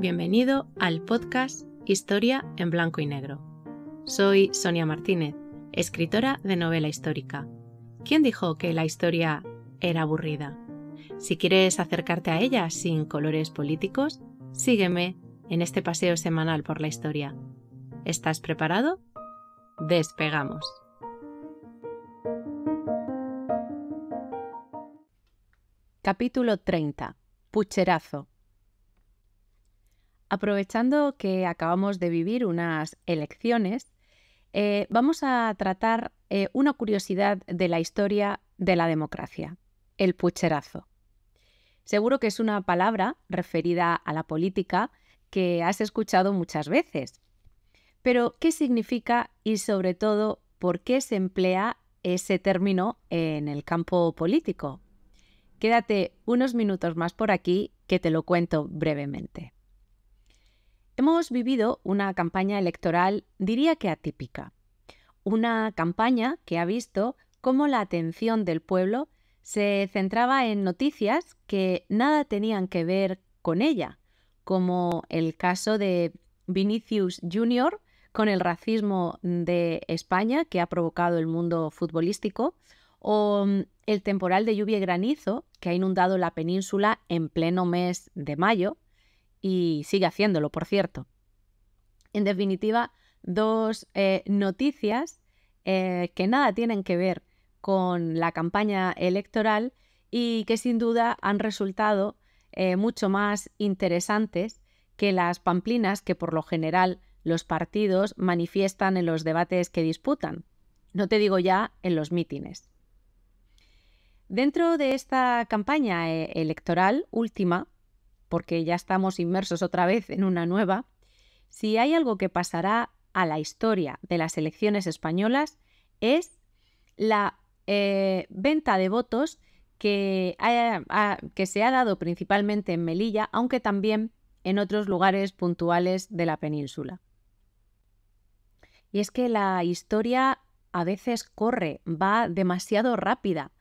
Bienvenido al podcast Historia en Blanco y Negro. Soy Sonia Martínez, escritora de novela histórica. ¿Quién dijo que la historia era aburrida? Si quieres acercarte a ella sin colores políticos, sígueme en este paseo semanal por la historia. ¿Estás preparado? Despegamos. Capítulo 30. Pucherazo. Aprovechando que acabamos de vivir unas elecciones, eh, vamos a tratar eh, una curiosidad de la historia de la democracia, el pucherazo. Seguro que es una palabra referida a la política que has escuchado muchas veces. Pero, ¿qué significa y sobre todo por qué se emplea ese término en el campo político? Quédate unos minutos más por aquí que te lo cuento brevemente. Hemos vivido una campaña electoral, diría que atípica. Una campaña que ha visto cómo la atención del pueblo se centraba en noticias que nada tenían que ver con ella, como el caso de Vinicius Jr. con el racismo de España que ha provocado el mundo futbolístico, o mm, el temporal de lluvia y granizo que ha inundado la península en pleno mes de mayo y sigue haciéndolo, por cierto. En definitiva, dos eh, noticias eh, que nada tienen que ver con la campaña electoral y que sin duda han resultado eh, mucho más interesantes que las pamplinas que por lo general los partidos manifiestan en los debates que disputan, no te digo ya en los mítines. Dentro de esta campaña eh, electoral última, porque ya estamos inmersos otra vez en una nueva, si hay algo que pasará a la historia de las elecciones españolas es la eh, venta de votos que, que se ha dado principalmente en Melilla, aunque también en otros lugares puntuales de la península. Y es que la historia a veces corre, va demasiado rápida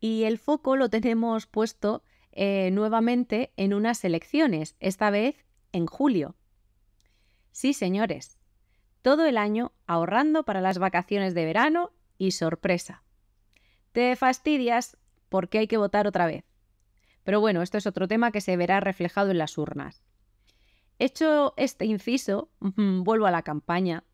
y el foco lo tenemos puesto eh, nuevamente en unas elecciones, esta vez en julio. Sí, señores, todo el año ahorrando para las vacaciones de verano y sorpresa. Te fastidias porque hay que votar otra vez. Pero bueno, esto es otro tema que se verá reflejado en las urnas. Hecho este inciso, vuelvo a la campaña,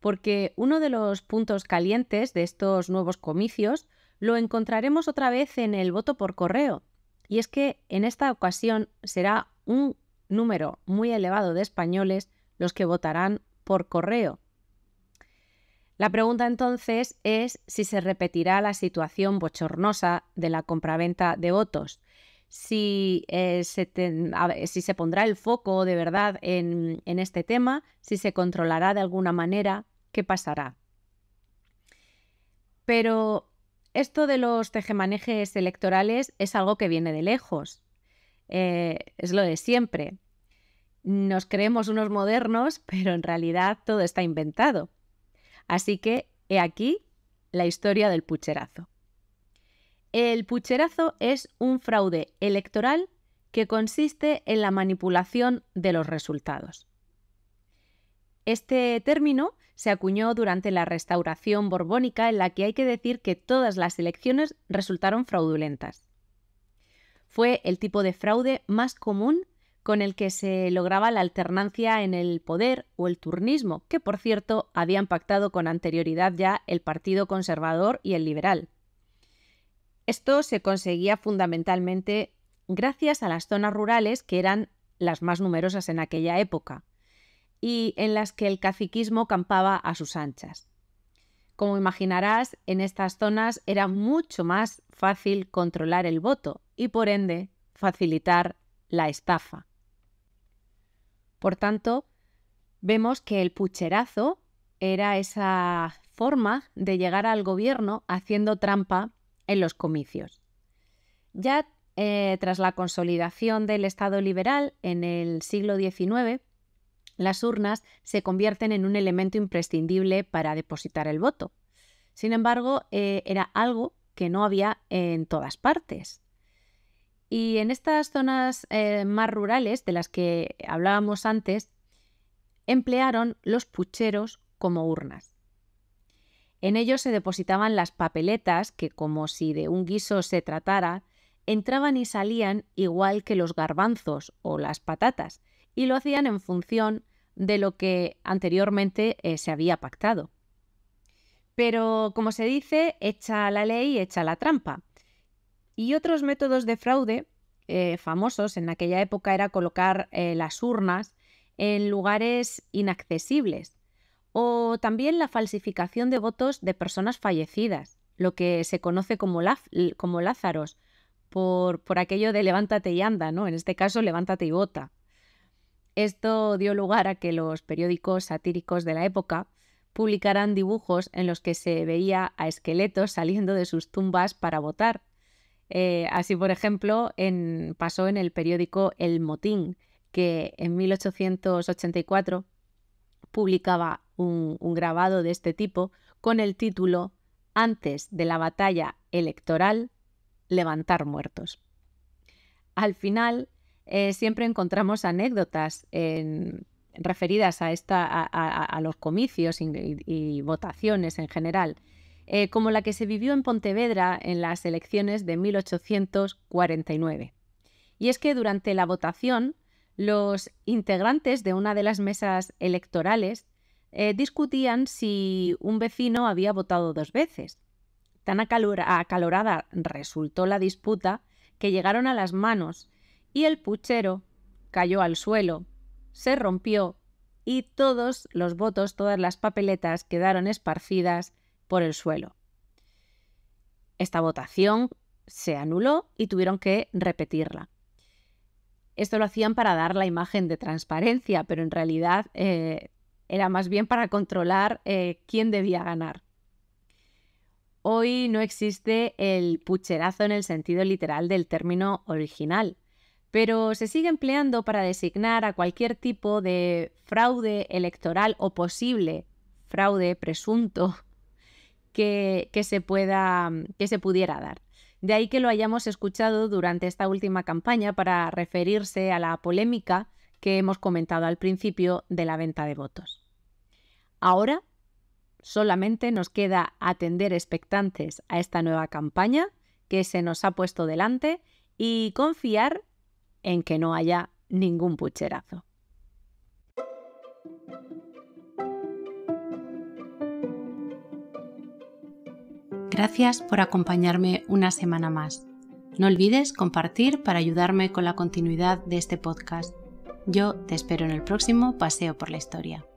porque uno de los puntos calientes de estos nuevos comicios lo encontraremos otra vez en el voto por correo. Y es que en esta ocasión será un número muy elevado de españoles los que votarán por correo. La pregunta entonces es si se repetirá la situación bochornosa de la compraventa de votos, si, eh, se, pondrá el foco de verdad en, en este tema, si se controlará de alguna manera, qué pasará. Pero esto de los tejemanejes electorales es algo que viene de lejos. Eh, es lo de siempre. Nos creemos unos modernos, pero en realidad todo está inventado. Así que he aquí la historia del pucherazo. El pucherazo es un fraude electoral que consiste en la manipulación de los resultados. Este término se acuñó durante la restauración borbónica en la que hay que decir que todas las elecciones resultaron fraudulentas. Fue el tipo de fraude más común con el que se lograba la alternancia en el poder o el turnismo, que por cierto habían pactado con anterioridad ya el Partido Conservador y el Liberal. Esto se conseguía fundamentalmente gracias a las zonas rurales que eran las más numerosas en aquella época y en las que el caciquismo campaba a sus anchas. Como imaginarás, en estas zonas era mucho más fácil controlar el voto y por ende facilitar la estafa. Por tanto, vemos que el pucherazo era esa forma de llegar al gobierno haciendo trampa en los comicios. Ya eh, tras la consolidación del Estado liberal en el siglo XIX, las urnas se convierten en un elemento imprescindible para depositar el voto. Sin embargo, eh, era algo que no había en todas partes. Y en estas zonas eh, más rurales de las que hablábamos antes, emplearon los pucheros como urnas. En ellos se depositaban las papeletas que, como si de un guiso se tratara, entraban y salían igual que los garbanzos o las patatas, y lo hacían en función de lo que anteriormente eh, se había pactado. Pero, como se dice, echa la ley, echa la trampa. Y otros métodos de fraude eh, famosos en aquella época era colocar eh, las urnas en lugares inaccesibles o también la falsificación de votos de personas fallecidas, lo que se conoce como, Lázaro, como Lázaros, por, por, aquello de levántate y anda, ¿no? En este caso, levántate y vota. Esto dio lugar a que los periódicos satíricos de la época publicaran dibujos en los que se veía a esqueletos saliendo de sus tumbas para votar. Eh, así, por ejemplo, pasó en el periódico El Motín, que en 1884 publicaba un grabado de este tipo con el título Antes de la batalla electoral, levantar muertos. Al final, eh, siempre encontramos anécdotas referidas a, los comicios y, votaciones en general, eh, como la que se vivió en Pontevedra en las elecciones de 1849. Y es que durante la votación, los integrantes de una de las mesas electorales eh, discutían si un vecino había votado dos veces. Tan acalorada resultó la disputa que llegaron a las manos y el puchero cayó al suelo, se rompió y todos los votos, todas las papeletas quedaron esparcidas por el suelo. Esta votación se anuló y tuvieron que repetirla. Esto lo hacían para dar la imagen de transparencia, pero en realidad eh, era más bien para controlar eh, quién debía ganar. Hoy no existe el pucherazo en el sentido literal del término original, pero se sigue empleando para designar a cualquier tipo de fraude electoral o posible fraude presunto que, se, pueda, que se pudiera dar. De ahí que lo hayamos escuchado durante esta última campaña para referirse a la polémica que hemos comentado al principio de la venta de votos. Ahora solamente nos queda atender expectantes a esta nueva campaña que se nos ha puesto delante y confiar en que no haya ningún pucherazo. Gracias por acompañarme una semana más. No olvides compartir para ayudarme con la continuidad de este podcast. Yo te espero en el próximo Paseo por la Historia.